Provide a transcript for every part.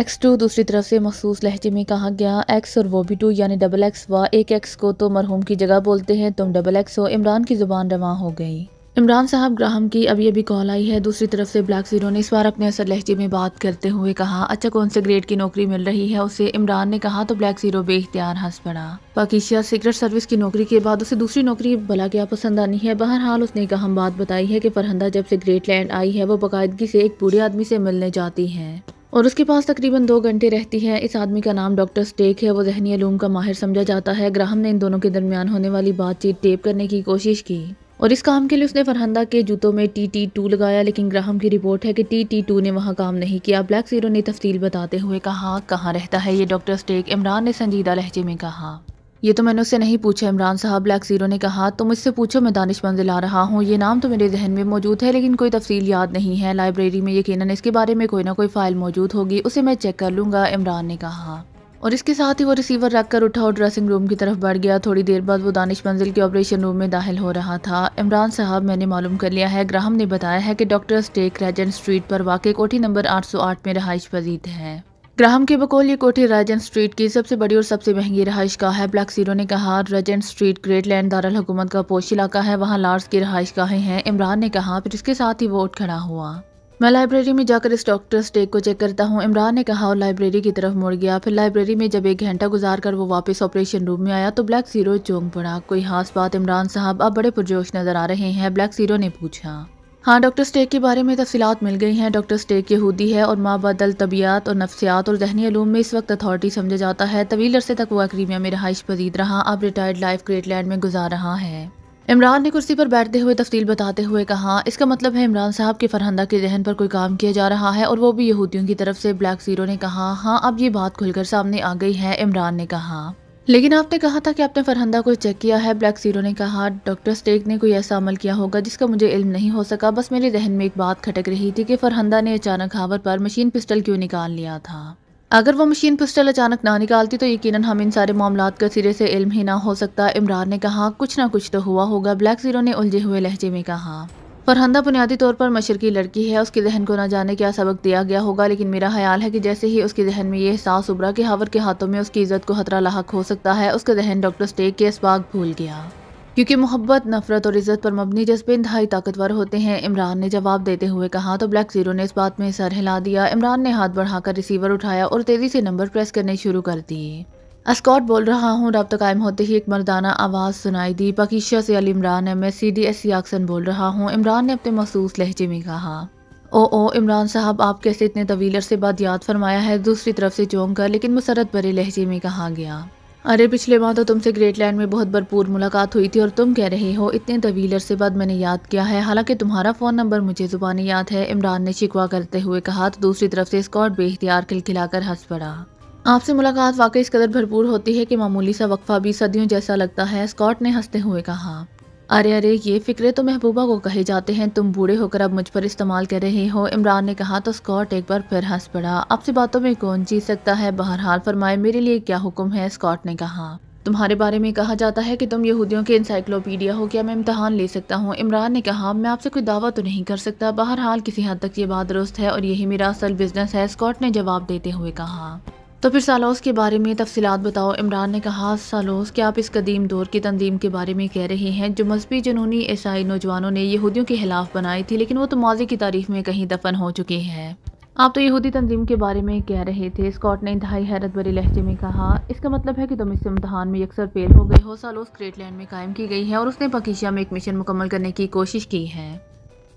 x to दूसरी तरफ से मखसूस लहजे में कहा गया एक्स और वो भी टू यानी डबल एक्स व एक एक्स को तो मरहूम की जगह बोलते हैं तुम डबल एक्स हो इमरान की ज़ुबान रवा हो गई इमरान साहब ग्राहम की अभी अभी कॉल आई है दूसरी तरफ से ब्लैक जीरो ने इस बार अपने असर लहजे में बात करते हुए कहा अच्छा कौन से ग्रेड की नौकरी मिल रही है उसे इमरान ने कहा तो ब्लैक जीरो बेख्तियार हंस पड़ा पाकिशिया सीक्रेट सर्विस की नौकरी के बाद उसे दूसरी नौकरी भला क्या पसंद आनी है बहरहाल उसने एक अहम बात बताई है की फरहंदा जब से ग्रेट लैंड आई है वो बाकायदगी से एक बुरे आदमी से मिलने जाती है और उसके पास तकरीबन दो घंटे रहती है इस आदमी का नाम डॉक्टर स्टेक है वो जहनी अलूम का माहिर समझा जाता है ग्राहम ने इन दोनों के दरमियान होने वाली बातचीत टेप करने की कोशिश की और इस काम के लिए उसने फरहंदा के जूतों में टी टी टू लगाया लेकिन ग्राहम की रिपोर्ट है कि टी टी टू ने वहाँ काम नहीं किया ब्लैक जीरो ने तफसील बताते हुए कहा कहाँ रहता है ये डॉक्टर स्टेक इमरान ने संजीदा लहजे में कहा ये तो मैंने उससे नहीं पूछा इमरान साहब ब्लैक ज़ीरो ने कहा तो इससे पूछो मैं दानिश मंजिल आ रहा हूँ ये नाम तो मेरे जहन में मौजूद है लेकिन कोई तफसील याद नहीं है लाइब्रेरी में यकीन इसके बारे में कोई ना कोई फ़ाइल मौजूद होगी उसे मैं चेक कर लूँगा इमरान ने कहा और इसके साथ ही वो रिसीवर रख कर उठा और ड्रेसिंग रूम की तरफ बढ़ गया थोड़ी देर बाद वो दानिश मंजिल के ऑपरेशन रूम में दाखिल हो रहा था इमरान साहब मैंने मालूम कर लिया है ग्राहम ने बताया है कि डॉक्टर स्टेक रेजेंट स्ट्रीट पर वाकई कोठी नंबर 808 में रहाइश पजीत है ग्राहम के बकौल ये कोठी रजन स्ट्रीट की सबसे बड़ी और सबसे महंगी रहाइश का है ब्लैक सीरो ने कहा रजन स्ट्रीट ग्रेट लैंड दारुल हुकूमत का पोश इलाका है वहाँ लार्स की रहाइश गाहें हैं इमरान ने कहा फिर इसके साथ ही वो उठ खड़ा हुआ मैं लाइब्रेरी में जाकर इस डॉक्टर स्टेक को चेक करता हूँ इमरान ने कहा और लाइब्रेरी की तरफ मुड़ गया फिर लाइब्रेरी में जब एक घंटा गुजार कर वो वापस ऑपरेशन रूम में आया तो ब्लैक सीरो चौंक पड़ा कोई खास बात इमरान साहब अब बड़े पुरजोश नजर आ रहे हैं ब्लैक सीरो ने पूछा हाँ डॉक्टर स्टेक के बारे में तफसीत मिल गई हैं डॉक्टर स्टेक यहूदी है और माँ बदल तबियात और नफसियात और जहनी अलूम में इस वक्त अथॉरिटी समझा जाता है तवील अरसे तक वह क्रीमिया में रहाइश पजीद रहा अब रिटायर्ड लाइफ ग्रेटलैंड में गुजार रहा है इमरान ने कुर्सी पर बैठते हुए तफसील बताते हुए कहा इसका मतलब है इमरान साहब के फरहंदा के जहन पर कोई काम किया जा रहा है और वो भी यहूदियों की तरफ से ब्लैक जीरो ने कहा हाँ अब ये बात खुलकर सामने आ गई है इमरान ने कहा लेकिन आपने कहा था कि आपने फरहंदा को चेक किया है ब्लैक सीरो ने कहा डॉक्टर स्टेक ने कोई ऐसा अमल किया होगा जिसका मुझे इल्म नहीं हो सका बस मेरे जहन में एक बात खटक रही थी कि फरहंदा ने अचानक हावर पर मशीन पिस्टल क्यों निकाल लिया था अगर वो मशीन पिस्टल अचानक ना निकालती तो यकीनन हम इन सारे मामला का सिरे से इल्म ही ना हो सकता इमरान ने कहा कुछ ना कुछ तो हुआ होगा ब्लैक जीरो ने उलझे हुए लहजे में कहा फरहंदा बुनियादी तौर पर मशरकी लड़की है उसके जहन को ना जाने क्या सबक दिया गया होगा लेकिन मेरा ख्याल है कि जैसे ही उसके जहन में यह एहसास उभरा कि हावर के हाथों में उसकी इज्जत को खतरा लाक हो सकता है उसका जहन डॉक्टर स्टेक के इसबाग भूल गया क्योंकि मोहब्बत नफरत और इज्जत पर मबनी जज्बे इंतहाई ताकतवर होते हैं इमरान ने जवाब देते हुए कहा तो ब्लैक जीरो ने इस बात में सर हिला दिया इमरान ने हाथ बढ़ाकर रिसीवर उठाया और तेज़ी से नंबर प्रेस करने शुरू कर दिए अस्कॉट बोल रहा हूँ रबता कायम होते ही एक मर्दाना आवाज़ सुनाई दी पकीशा से अली इमरान है मैं सी डी एस याक्सन बोल रहा हूँ इमरान ने अपने मखसूस लहजे में कहा ओ ओ इमरान साहब आप कैसे इतने तवील अरसे बाद याद फरमाया है दूसरी तरफ से चौंक कर लेकिन मुसरत भरे लहजे में कहा गया अरे पिछले माह तो तुमसे ग्रेट लैंड में बहुत भरपूर मुलाकात हुई थी और तुम कह रहे हो इतने तवील अरसे बाद मैंने याद किया है हालांकि तुम्हारा फ़ोन नंबर मुझे ज़ुबानी याद है इमरान ने शिकवा करते हुए कहा तो दूसरी तरफ से स्कॉट बेहतियार खिलखिलाकर हंस पड़ा आपसे मुलाकात वाकई इस कदर भरपूर होती है कि मामूली सा वक्फा भी सदियों जैसा लगता है स्कॉट ने हंसते हुए कहा अरे अरे ये फ़िक्रे तो महबूबा को कहे जाते हैं तुम बूढ़े होकर अब मुझ पर इस्तेमाल कर रहे हो इमरान ने कहा तो स्कॉट एक बार फिर हंस पड़ा आपसे बातों में कौन जीत सकता है बहरहाल फरमाए मेरे लिए क्या हुक्म है स्कॉट ने कहा तुम्हारे बारे में कहा जाता है कि तुम यहूदियों के इंसाइक्लोपीडिया हो क्या मैं इम्तहान ले सकता हूँ इमरान ने कहा मैं आपसे कोई दावा तो नहीं कर सकता बहरहाल किसी हद तक ये बात दुरुस्त है और यही मेरा असल बिजनेस है स्कॉट ने जवाब देते हुए कहा तो फिर सालोस के बारे में तफसीत बताओ इमरान ने कहा सालोस क्या आप इस कदीम दौर की तंजीम के बारे में कह रहे हैं जो मजहबी जुनूनी ईसाई नौजवानों ने यहूदियों के खिलाफ बनाई थी लेकिन वो तो माजी की तारीफ में कहीं दफन हो चुके हैं आप तो यहूदी तंजीम के बारे में कह रहे थे स्कॉट ने इंतहाई हैरत भरे लहजे में कहा इसका मतलब है कि तुम इस इम्तहान में अक्सर फेल हो गए हो सालोस ग्रेटलैंड में कायम की गई है और उसने पकीशिया में एक मिशन मुकम्मल करने की कोशिश की है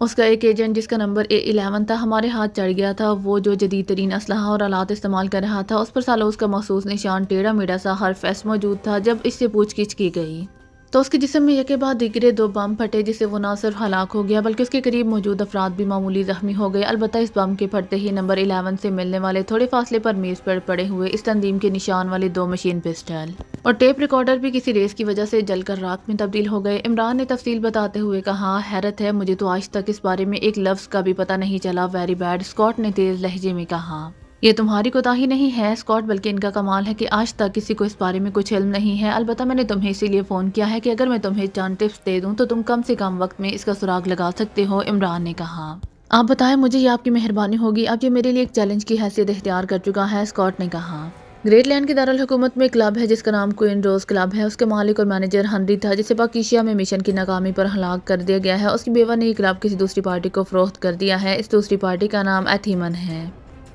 उसका एक एजेंट जिसका नंबर ए एलेवन था हमारे हाथ चढ़ गया था वो जो जदीद तरीन असलाह और आलात इस्तेमाल कर रहा था उस पर सालों उसका मखसूस निशान टेढ़ा मेढ़ा सा हर फैस मौजूद था जब इससे पूछगिछ की गई तो उसके जिसम में यके बाद दिगरे दो बम फटे जिससे वो ना सिर्फ हलाक हो गया बल्कि उसके करीब मौजूद अफराद भी मामूली जख्मी हो गए अलबत्त इस बम के फटते ही नंबर एलेवन से मिलने वाले थोड़े फासले पर मेज़ पर पड़े हुए इस तंदीम के निशान वाले दो मशीन पिस्टल और टेप रिकॉर्डर भी किसी रेस की वजह से जलकर रात में तब्दील हो गए इमरान ने तफसील बताते हुए कहा हैरत है मुझे तो आज तक इस बारे में एक लफ्ज़ का भी पता नहीं चला वेरी बैड स्कॉट ने तेज़ लहजे में कहा ये तुम्हारी कोताही नहीं है स्कॉट बल्कि इनका कमाल है कि आज तक किसी को इस बारे में कुछ इल्म नहीं है अलबत्त मैंने तुम्हें इसीलिए फ़ोन किया है कि अगर मैं तुम्हें चांद टिप्स दे दूं तो तुम कम से कम वक्त में इसका सुराग लगा सकते हो इमरान ने कहा आप बताएं मुझे ये आपकी मेहरबानी होगी अब ये मेरे लिए एक चैलेंज की हैसियत इख्तियार कर चुका है स्कॉट ने कहा ग्रेट लैंड की दारकूमत में क्लब है जिसका नाम क्वीन रोज़ क्लब है उसके मालिक और मैनेजर हनरी था जिसे पाकिशिया में मिशन की नाकामी पर हलाक कर दिया गया है उसकी बेवा ने यह क्लब किसी दूसरी पार्टी को फरोख्त कर दिया है इस दूसरी पार्टी का नाम एथीमन है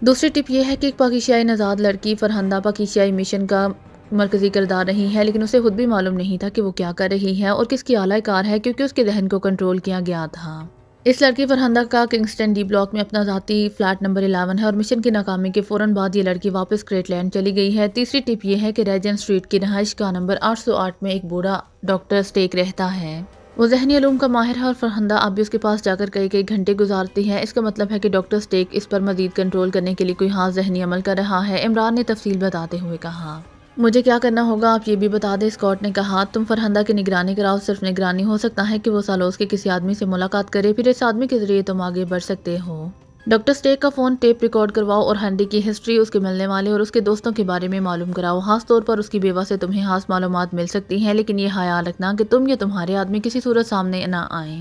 दूसरी टिप यह है कि एक पाकिशियाई नजाद लड़की फरहंदा पाकिशियाई मिशन का मरकजी किरदार रही है लेकिन उसे खुद भी मालूम नहीं था कि वो क्या कर रही है और किसकी आलाकार कार है क्योंकि उसके दहन को कंट्रोल किया गया था इस लड़की फरहंदा का किंगस्टन डी ब्लॉक में अपना जाति फ्लैट नंबर 11 है और मिशन की नाकामी के फौरन बाद ये लड़की वापस क्रेटलैंड चली गई है तीसरी टिप ये है कि रेजन स्ट्रीट की रहाइश का नंबर 808 में एक बूढ़ा डॉक्टर स्टेक रहता है वो जहनी आलूम का माहिर है और फरहंदा अब भी उसके पास जाकर कई कई घंटे गुजारती है इसका मतलब है कि डॉक्टर स्टेक इस पर मजीद कंट्रोल करने के लिए कोई हाथ जहनी अमल कर रहा है इमरान ने तफसील बताते हुए कहा मुझे क्या करना होगा आप ये भी बता दें स्कॉट ने कहा तुम फरहंदा की निगरानी कराओ सिर्फ निगरानी हो सकता है कि वो सालोस के किसी आदमी से मुलाकात करे फिर इस आदमी के जरिए तुम आगे बढ़ सकते हो डॉक्टर स्टेक का फ़ोन टेप रिकॉर्ड करवाओ और हंडी की हिस्ट्री उसके मिलने वाले और उसके दोस्तों के बारे में मालूम कराओ खास तौर पर उसकी बेवा से तुम्हें खास मालूम मिल सकती है लेकिन ये ख्याल रखना की तुम या तुम्हारे आदमी किसी सूरत सामने न आए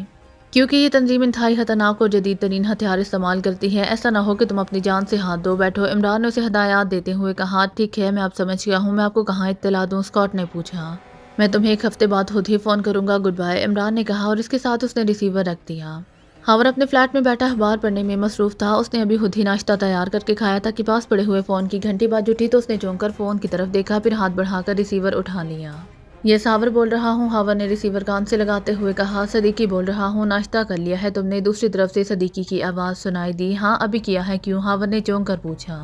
क्योंकि ये तंजीम इंतहाई खतरनाक और जदीद तरीन हथियार इस्तेमाल करती है ऐसा ना हो कि तुम अपनी जान से हाथ धो बैठो इमरान ने उसे हदायत देते हुए कहा ठीक है मैं आप समझ गया हूँ मैं आपको कहाँ इतला दूँ स्कॉट ने पूछा मैं तुम्हें एक हफ्ते बाद खुद ही फ़ोन करूँगा गुड बाय इमरान ने कहा और इसके साथ उसने रिसीवर रख दिया हावर अपने फ्लैट में बैठा अखबार पढ़ने में मसरूफ था उसने अभी खुद ही नाश्ता तैयार करके खाया था कि पास पड़े हुए फ़ोन की घंटी बाद जुटी तो उसने चौंक फ़ोन की तरफ देखा फिर हाथ बढ़ाकर रिसीवर उठा लिया ये सावर बोल रहा हूँ हवा ने रिसीवर कान से लगाते हुए कहा सदीकी बोल रहा हूँ नाश्ता कर लिया है तुमने दूसरी तरफ से सदीकी की आवाज़ सुनाई दी हाँ अभी किया है क्यों हावर ने चौंक कर पूछा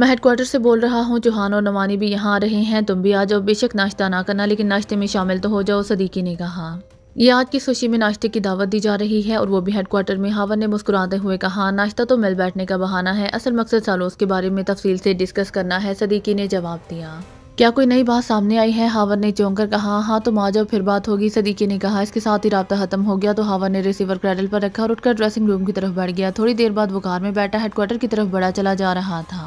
मैं हेडक्वार्टर से बोल रहा हूँ चौहान और नमानी भी यहाँ आ रहे हैं तुम भी आ जाओ बेशक नाश्ता ना करना लेकिन नाश्ते में शामिल तो हो जाओ सदीकी ने कहा ये आज की सुशी में नाश्ते की दावत दी जा रही है और वो भी हेडक्वार्टर में हावर ने मुस्कुराते हुए कहा नाश्ता तो मिल बैठने का बहाना है असल मकसद सालों के बारे में तफसील से डिस्कस करना है सदीकी ने जवाब दिया क्या कोई नई बात सामने आई है हावर ने चौंक कहा हाँ तो माँ जब फिर बात होगी सदीकी ने कहा इसके साथ ही रबता खत्म हो गया तो हावर ने रिसीवर क्रैडल पर रखा और उठकर ड्रेसिंग रूम की तरफ बढ़ गया थोड़ी देर बाद वो कार में बैठा हेडक्वार्टर की तरफ बढ़ा चला जा रहा था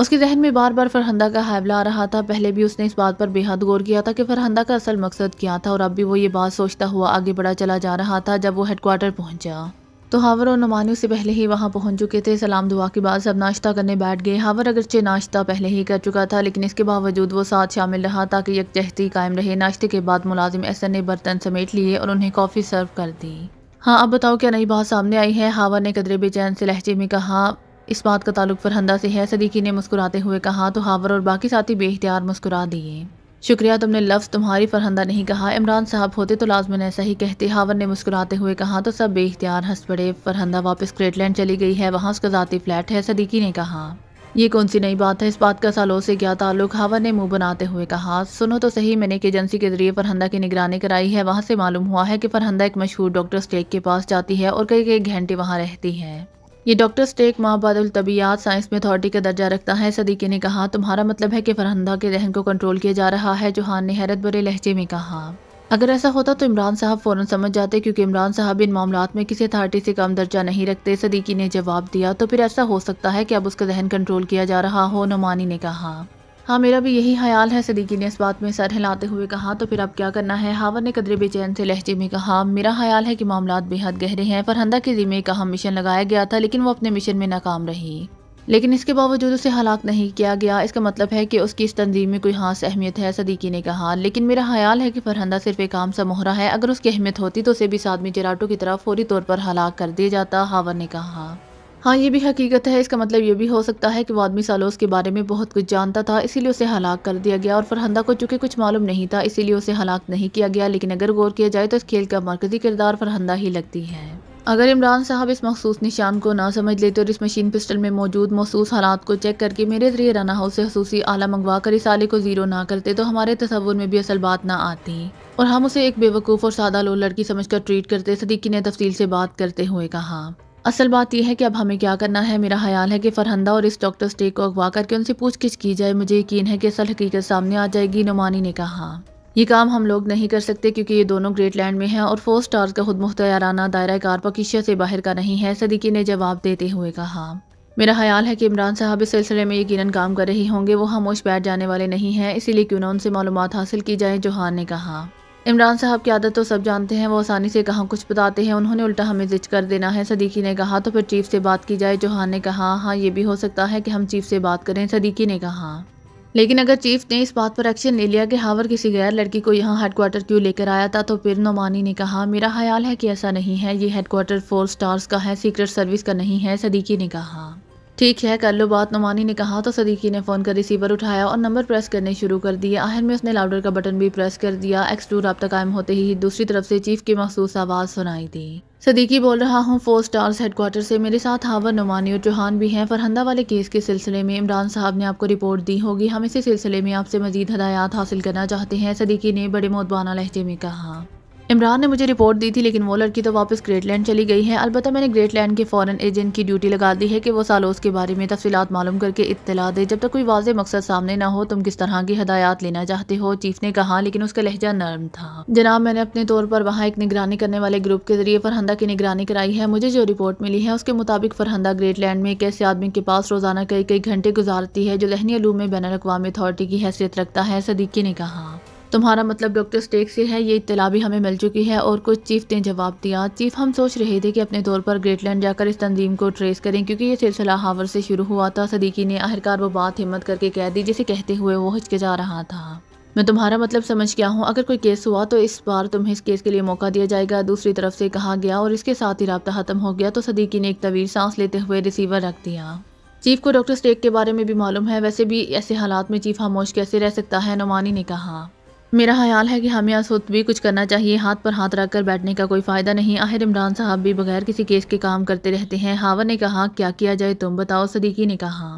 उसके जहन में बार बार फरहंदा का हैबला आ रहा था पहले भी उसने इस बात पर बेहद गौर किया था कि फरहंदा का असल मकसद क्या था और अब भी वो ये बात सोचता हुआ आगे बढ़ा चला जा रहा था जब वो हेडक्वार्टर पहुंचा तो हावर और नुमानियों से पहले ही वहाँ पहुँच चुके थे सलाम दुआ के बाद सब नाश्ता करने बैठ गए हावर अगरचे नाश्ता पहले ही कर चुका था लेकिन इसके बावजूद वो साथ शामिल रहा ताकि यकजहती कायम रहे नाश्ते के बाद मुलाजिम एहसन ने बर्तन समेट लिए और उन्हें कॉफ़ी सर्व कर दी हाँ अब बताओ क्या नई बात सामने आई है हावर ने कदरे बेचैन से लहजे में कहा इस बात का ताल्लुक फरहंदा से है सदीकी ने मुस्कुराते हुए कहा तो हावर और बाकी साथी बेख्तियार मुस्कुरा दिए शुक्रिया तुमने लफ्ज़ तुम्हारी फरहंदा नहीं कहा इमरान साहब होते तो लाजमन ऐसा ही कहते हावर ने मुस्कुराते हुए कहा तो सब बेख्तियार हंस पड़े फरहंदा वापस ग्रेटलैंड चली गई है वहाँ उसका ज़ाती फ्लैट है सदीकी ने कहा ये कौन सी नई बात है इस बात का सालों से क्या ताल्लुक हावर ने मुंह बनाते हुए कहा सुनो तो सही मैंने एक एजेंसी के जरिए फरहंदा की निगरानी कराई है वहाँ से मालूम हुआ है कि फरहंदा एक मशहूर डॉक्टर स्टेक के पास जाती है और कई कई घंटे वहाँ रहती है ये डॉक्टर स्टेक तबियात साइंस में अथॉरिटी का दर्जा रखता है सदीके ने कहा तुम्हारा मतलब है कि फरहंदा के जहन को कंट्रोल किया जा रहा है जोहान ने हैरत भरे लहजे में कहा अगर ऐसा होता तो इमरान साहब फ़ौरन समझ जाते क्योंकि इमरान साहब इन मामला में किसी अथॉरिटी से कम दर्जा नहीं रखते सदीकी ने जवाब दिया तो फिर ऐसा हो सकता है कि अब उसका जहन कंट्रोल किया जा रहा हो नुमानी ने कहा हाँ मेरा भी यही ख्याल है सदीकी ने इस बात में सर हिलाते हुए कहा तो फिर अब क्या करना है हावर ने कदरे बेचैन से लहजे में कहा मेरा ख्याल है कि मामला बेहद गहरे हैं फरहंदा के जिम्मे का हम मिशन लगाया गया था लेकिन वो अपने मिशन में नाकाम रही लेकिन इसके बावजूद उसे हलाक नहीं किया गया इसका मतलब है कि उसकी इस तंजीम में कोई खास अहमियत है सदीकी ने कहा लेकिन मेरा ख्याल है कि फरहंदा सिर्फ एक आम सा मोहरा है अगर उसकी अहमियत होती तो उसे भी सादमी जराटो की तरह फौरी तौर पर हलाक कर दिया जाता हावर ने कहा हाँ ये भी हकीकत है इसका मतलब ये भी हो सकता है कि वो आदमी सालोस के बारे में बहुत कुछ जानता था इसीलिए उसे हलाक कर दिया गया और फरहंदा को चूँकि कुछ मालूम नहीं था इसीलिए उसे हलाक नहीं किया गया लेकिन अगर गौर किया जाए तो इस खेल का मरकजी किरदार फरहंदा ही लगती है अगर इमरान साहब इस मखसूस निशान को ना समझ लेते और इस मशीन पिस्टल में मौजूद मखसूस हालात को चेक करके मेरे जरिए राना हाउस से खसूसी आला मंगवा कर इस आले को ज़ीरो ना करते तो हमारे तस्वुर में भी असल बात ना आती और हम उसे एक बेवकूफ़ और सादा लो लड़की समझ कर ट्रीट करते सदीकी ने तफसील से बात करते हुए कहा असल बात यह है कि अब हमें क्या करना है मेरा ख्याल है कि फरहंदा और इस डॉक्टर स्टेक को अगवा करके उनसे पूछगिछ की जाए मुझे यकीन है कि असल हकीकत सामने आ जाएगी नुमानी ने कहा ये काम हम लोग नहीं कर सकते क्योंकि ये दोनों ग्रेट लैंड में हैं और फोर स्टार्स का खुद मुख्ताराना दायरा कार पकीशिया से बाहर का नहीं है सदीकी ने जवाब देते हुए कहा मेरा ख्याल है कि इमरान साहब इस सिलसिले में यकीन काम कर रहे होंगे वो खामोश बैठ जाने वाले नहीं हैं इसीलिए क्यों ना उनसे मालूम हासिल की जाए जोहान ने कहा इमरान साहब की आदत तो सब जानते हैं वो आसानी से कहाँ कुछ बताते हैं उन्होंने उल्टा हमें जिच कर देना है सदीकी ने कहा तो फिर चीफ से बात की जाए चौहान ने कहा हाँ ये भी हो सकता है कि हम चीफ से बात करें सदीकी ने कहा लेकिन अगर चीफ ने इस बात पर एक्शन ले लिया कि हावर किसी गैर लड़की को यहाँ हेडक्वार्टर क्यों लेकर आया था तो फिर नोमानी ने कहा मेरा ख्याल है कि ऐसा नहीं है ये हेडक्वार्टर फोर स्टार्स का है सीक्रेट सर्विस का नहीं है सदीकी ने कहा ठीक है कर लो बात नुमानी ने कहा तो सदीकी ने फ़ोन का रिसीवर उठाया और नंबर प्रेस करने शुरू कर दिए आखिर में उसने लाउडर का बटन भी प्रेस कर दिया एक्स टू रबता कायम होते ही दूसरी तरफ से चीफ की मखसूस आवाज़ सुनाई दी सदीकी बोल रहा हूँ फोर स्टार्स हेडकोार्टर से मेरे साथ हावर नुमानी और चौहान भी हैं फरहंदा वाले केस के सिलसिले में इमरान साहब ने आपको रिपोर्ट दी होगी हम इसी सिलसिले में आपसे मजीद हदायत हासिल करना चाहते हैं सदीकी ने बड़े मोतबाना लहजे में कहा इमरान ने मुझे रिपोर्ट दी थी लेकिन वो लड़की तो वापस ग्रेटलैंड चली गई है अलबत्त मैंने ग्रेटलैंड के फॉरेन एजेंट की ड्यूटी लगा दी है कि वो सालोस के बारे में तफसीत मालूम करके इतला दे जब तक कोई वाज मकसद सामने ना हो तुम किस तरह की हदायत लेना चाहते हो चीफ ने कहा लेकिन उसका लहजा नरम था जनाब मैंने अपने तौर पर वहाँ एक निगरानी करने वाले ग्रुप के जरिए फरहंदा की निगरानी कराई है मुझे जो रिपोर्ट मिली है उसके मुताबिक फरहंदा ग्रेटलैंड में एक ऐसे आदमी के पास रोजाना कई कई घंटे गुजारती है जो लहनी अलूम में बैन अवी अथॉरिटी की हैसियत रखता है सदीकी ने कहा तुम्हारा मतलब डॉक्टर स्टेक से है ये इतला भी हमें मिल चुकी है और कुछ चीफ ने जवाब दिया चीफ हम सोच रहे थे कि अपने दौर पर ग्रेटलैंड जाकर इस तंजीम को ट्रेस करें क्योंकि ये सिलसिला हावर से शुरू हुआ था सदीकी ने आखिरकार वो बात हिम्मत करके कह दी जिसे कहते हुए वो जा रहा था मैं तुम्हारा मतलब समझ गया हूँ अगर कोई केस हुआ तो इस बार तुम्हें इस केस के लिए मौका दिया जाएगा दूसरी तरफ से कहा गया और इसके साथ ही रबता ख़त्म हो गया तो सदीकी ने एक तवीर सांस लेते हुए रिसीवर रख दिया चीफ को डॉक्टर स्टेक के बारे में भी मालूम है वैसे भी ऐसे हालात में चीफ खामोश कैसे रह सकता है नुमानी ने कहा मेरा ख्याल है कि हमें असुत भी कुछ करना चाहिए हाथ पर हाथ रख कर बैठने का कोई फ़ायदा नहीं आहिर इमरान साहब भी बगैर किसी केस के काम करते रहते हैं हावर ने कहा क्या किया जाए तुम बताओ सदीकी ने कहा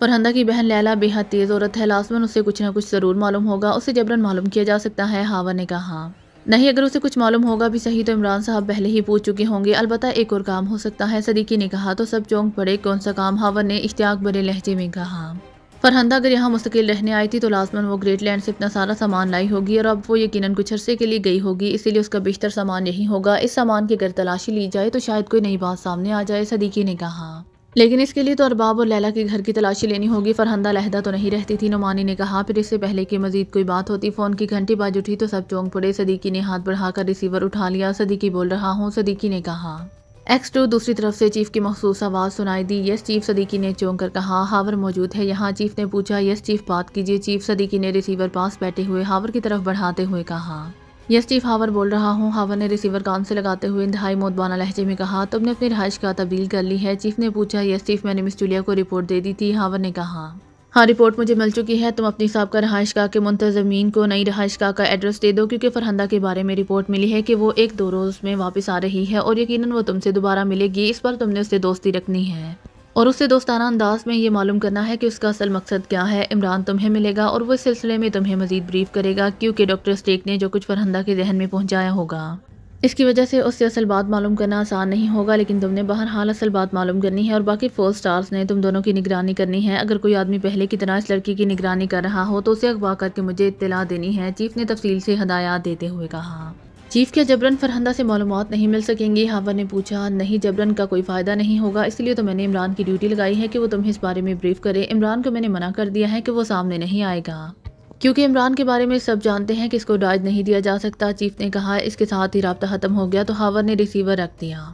फरहंदा की बहन लैला बेहद तेज़ औरत है लाजमन उसे कुछ ना कुछ ज़रूर मालूम होगा उसे जबरन मालूम किया जा सकता है हावर ने कहा नहीं अगर उसे कुछ मालूम होगा भी सही तो इमरान साहब पहले ही पूछ चुके होंगे अलबत् एक और काम हो सकता है सदीकी ने कहा तो सब चौंक पड़े कौन सा काम हावर ने इश्तियाक बड़े लहजे में कहा फरहंदा अगर यहाँ मुस्तकिल रहने आई थी तो लाजमन वो ग्रेट लैंड से अपना सारा सामान लाई होगी और अब वो यकीन कुछ अरसे के लिए गई होगी इसीलिए उसका बेहतर सामान यही होगा इस सामान की अगर तलाशी ली जाए तो शायद कोई नई बात सामने आ जाए सदीकी ने कहा लेकिन इसके लिए तो अरबाब और लैला के घर की तलाशी लेनी होगी फरहंदा लहदा तो नहीं रहती थी नुमानी ने कहा फिर इससे पहले की मजीद कोई बात होती फ़ोन की घंटी बाज उठी तो सब चौंक पड़े सदीकी ने हाथ बढ़ाकर रिसीवर उठा लिया सदीकी बोल रहा हूँ सदीकी ने कहा एक्स टू दूसरी तरफ से चीफ की मखसूस आवाज़ सुनाई दी यस चीफ सदीकी ने चौंक कर कहा हावर मौजूद है यहाँ चीफ ने पूछा यस चीफ बात कीजिए चीफ सदीकी ने रिसीवर पास बैठे हुए हावर की तरफ बढ़ाते हुए कहा यस चीफ हावर बोल रहा हूँ हावर ने रिसीवर कान से लगाते हुए इंतहाई मौतबाना लहजे में कहा तुमने अपनी रहाइश का तब्दील कर ली है चीफ ने पूछा यस चीफ मैंने मिस जूलिया को रिपोर्ट दे दी थी हावर ने कहा हाँ रिपोर्ट मुझे मिल चुकी है तुम अपनी का रहाइश गाह के मुंतजमीन को नई रहाइश गाह का एड्रेस दे दो क्योंकि फरहंदा के बारे में रिपोर्ट मिली है कि वो एक दो रोज़ में वापस आ रही है और यकीनन वो तुमसे दोबारा मिलेगी इस पर तुमने उससे दोस्ती रखनी है और उससे दोस्ताना अंदाज में ये मालूम करना है कि उसका असल मकसद क्या है इमरान तुम्हें मिलेगा और वो इस सिलसिले में तुम्हें मजीद ब्रीफ करेगा क्योंकि डॉक्टर स्टेक ने जो कुछ फरहंदा के जहन में पहुँचाया होगा इसकी वजह से उससे असल बात मालूम करना आसान नहीं होगा लेकिन तुमने बहरहाल असल बात मालूम करनी है और बाकी फोर स्टार्स ने तुम दोनों की निगरानी करनी है अगर कोई आदमी पहले की तरह इस लड़की की निगरानी कर रहा हो तो उसे अगवा करके मुझे इतला देनी है चीफ ने तफसील से हदायत देते हुए कहा चीफ के जबरन फरहंदा से मालूम नहीं मिल सकेंगी हावर ने पूछा नहीं जबरन का कोई फ़ायदा नहीं होगा इसलिए तो मैंने इमरान की ड्यूटी लगाई है कि वो तुम्हें इस बारे में ब्रीफ करे इमरान को मैंने मना कर दिया है कि वो सामने नहीं आएगा क्योंकि इमरान के बारे में सब जानते हैं कि इसको डाज नहीं दिया जा सकता चीफ ने कहा इसके साथ ही रबता ख़त्म हो गया तो हावर ने रिसीवर रख दिया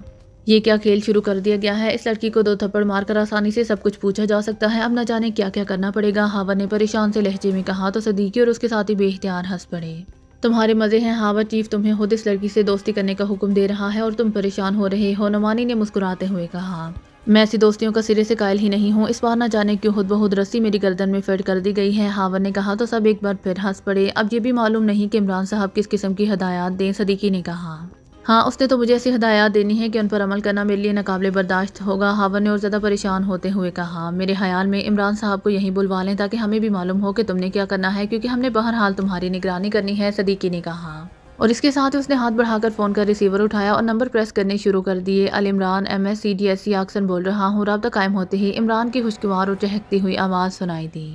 ये क्या खेल शुरू कर दिया गया है इस लड़की को दो थप्पड़ मारकर आसानी से सब कुछ पूछा जा सकता है अब न जाने क्या क्या करना पड़ेगा हावर ने परेशान से लहजे में कहा तो सदीकी और उसके साथ ही बेहतियार हंस पड़े तुम्हारे मज़े हैं हावर चीफ तुम्हें खुद इस लड़की से दोस्ती करने का हुक्म दे रहा है और तुम परेशान हो रहे हो नमानी ने मुस्कुराते हुए कहा मैं ऐसी दोस्तियों का सिरे से कायल ही नहीं हूँ इस बार ना जाने क्यों खुद बहुत रस्सी मेरी गर्दन में फिट कर दी गई है हावर ने कहा तो सब एक बार फिर हंस पड़े अब ये भी मालूम नहीं कि इमरान साहब किस किस्म की हदायत दें सदीकी ने कहा हाँ उसने तो मुझे ऐसी हदायत देनी है कि उन पर अमल करना मेरे लिए नाकबले बर्दाश्त होगा हावर ने और ज़्यादा परेशान होते हुए कहा मेरे ख्याल में इमरान साहब को यहीं बुलवा लें ताकि हमें भी मालूम हो कि तुमने क्या करना है क्योंकि हमने बहरहाल तुम्हारी निगरानी करनी है सदीकी ने कहा और इसके साथ ही उसने हाथ बढ़ाकर फ़ोन का रिसीवर उठाया और नंबर प्रेस करने शुरू कर दिए अल Imran M S C D S C आक्सन बोल रहा हूँ रबा कायम होते ही इमरान की खुशगवार और चहकती हुई आवाज़ सुनाई दी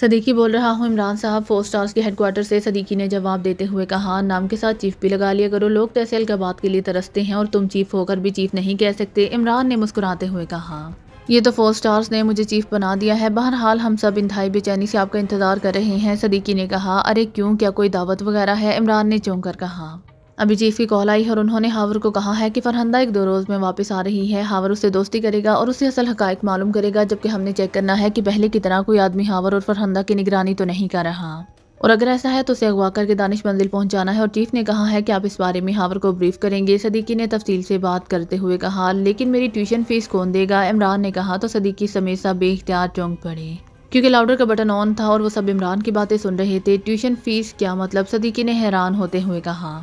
सदीकी बोल रहा हूँ इमरान साहब फोर स्टार्स के हेडक्वार्टर से सदीकी ने जवाब देते हुए कहा नाम के साथ चीफ भी लगा लिया करो लोग तहसील के बात के लिए तरसते हैं और तुम चीफ होकर भी चीफ नहीं कह सकते इमरान ने मुस्कुराते हुए कहा ये तो फोर स्टार्स ने मुझे चीफ बना दिया है बहरहाल हम सब इंतहाई बेचैनी से आपका इंतज़ार कर रहे हैं सदीकी ने कहा अरे क्यों क्या कोई दावत वगैरह है इमरान ने चौंक कर कहा अभी चीफ की कॉल आई और उन्होंने हावर को कहा है कि फरहंदा एक दो रोज़ में वापस आ रही है हावर उससे दोस्ती करेगा और उसे असल हकायक मालूम करेगा जबकि हमने चेक करना है कि पहले की तरह कोई आदमी हावर और फरहंदा की निगरानी तो नहीं कर रहा और अगर ऐसा है तो उसे अगवा करके दानिश मंजिल पहुंचाना है और चीफ ने कहा है कि आप इस बारे में हावर को ब्रीफ करेंगे सदीकी ने तफसील से बात करते हुए कहा लेकिन मेरी ट्यूशन फीस कौन देगा इमरान ने कहा तो सदीकी समेत बे बेख्तियार चौंक पड़े क्योंकि लाउडर का बटन ऑन था और वो सब इमरान की बातें सुन रहे थे ट्यूशन फीस क्या मतलब सदीकी ने हैरान होते हुए कहा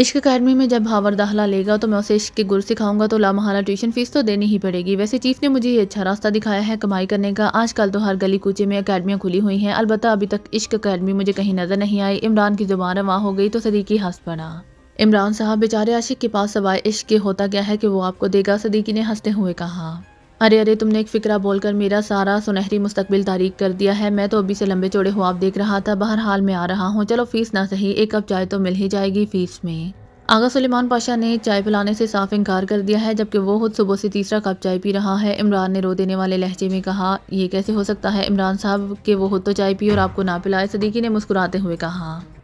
इश्क अकेडमी में जब हावर दाखला लेगा तो मैं उसे इश्क के गुर सिखाऊंगा तो लामहाना ट्यूशन फीस तो देनी ही पड़ेगी वैसे चीफ ने मुझे ये अच्छा रास्ता दिखाया है कमाई करने का आजकल तो हर गली कूचे में अकेडमियाँ खुली हुई हैं अलबत् अभी तक इश्क अकेडमी मुझे कहीं नज़र नहीं आई इमरान की जुबान रवा हो गई तो सदीकी हंस पड़ा इमरान साहब बेचारे आशिक के पास सवाए इश्क के होता गया है कि वो आपको देगा सदीकी ने हंसते हुए कहा अरे अरे तुमने एक फ़िक्रा बोलकर मेरा सारा सुनहरी मुस्तकबिल तारीख कर दिया है मैं तो अभी से लंबे चौड़े ख्वाब देख रहा था बहरहाल मैं आ रहा हूँ चलो फीस ना सही एक कप चाय तो मिल ही जाएगी फ़ीस में आगा सुलेमान पाशा ने चाय पिलाने से साफ इनकार कर दिया है जबकि वो खुद सुबह से तीसरा कप चाय पी रहा है इमरान ने रो देने वाले लहजे में कहा यह कैसे हो सकता है इमरान साहब कि वो खुद तो चाय पी और आपको ना पिलाए सदीकी ने मुस्कुराते हुए कहा